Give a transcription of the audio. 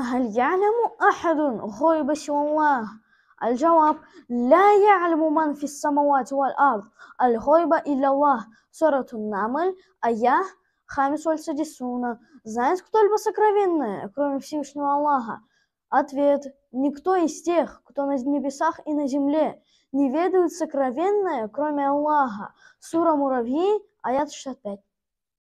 هل يعلم أحد غيب سوى الله؟ الجواب لا يعلم من في السماوات والأرض الغيب إلا الله سورة النمل آية 65 Знает кто-либо сокровенное, кроме Всевышнего Аллаха? Ответ – никто из тех, кто на небесах и на земле, не ведает сокровенное, кроме Аллаха. Сура Муравьи, аят 65.